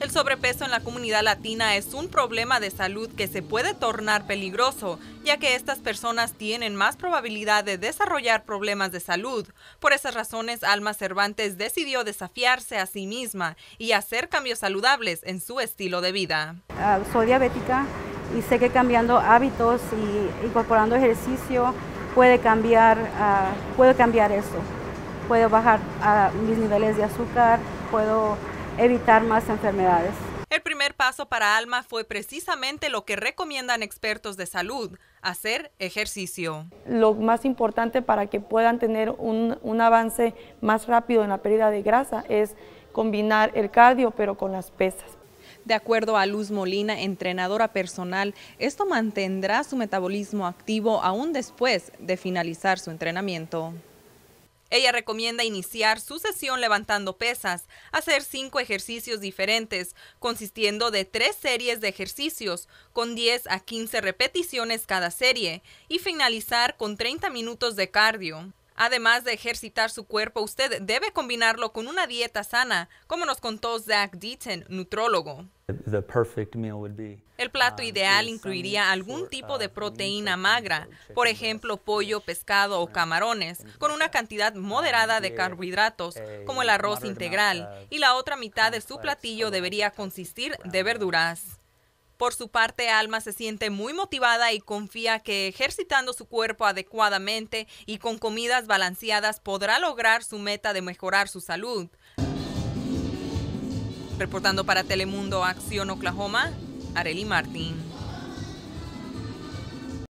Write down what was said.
El sobrepeso en la comunidad latina es un problema de salud que se puede tornar peligroso, ya que estas personas tienen más probabilidad de desarrollar problemas de salud. Por esas razones, Alma Cervantes decidió desafiarse a sí misma y hacer cambios saludables en su estilo de vida. Ah, soy diabética y sé que cambiando hábitos y incorporando ejercicio puede cambiar, ah, puedo cambiar eso. Puedo bajar ah, mis niveles de azúcar, puedo evitar más enfermedades. El primer paso para Alma fue precisamente lo que recomiendan expertos de salud, hacer ejercicio. Lo más importante para que puedan tener un, avance más rápido en la pérdida de grasa es combinar el cardio pero con las pesas. De acuerdo a Luz Molina, entrenadora personal, esto mantendrá su metabolismo activo aún después de finalizar su entrenamiento. Ella recomienda iniciar su sesión levantando pesas, hacer cinco ejercicios diferentes, consistiendo de tres series de ejercicios, con 10 a 15 repeticiones cada serie, y finalizar con 30 minutos de cardio. Además de ejercitar su cuerpo, usted debe combinarlo con una dieta sana, como nos contó Zach Deaton, nutrólogo. El plato um, ideal incluiría algún tipo de uh, proteína magra, por ejemplo pollo, pescado o uh, camarones, con una cantidad um, moderada de carbohidratos, como el arroz integral, y la otra mitad de su platillo debería consistir de verduras. Por su parte, Alma se siente muy motivada y confía que ejercitando su cuerpo adecuadamente y con comidas balanceadas podrá lograr su meta de mejorar su salud. Reportando para Telemundo Acción Oklahoma, Arely Martín.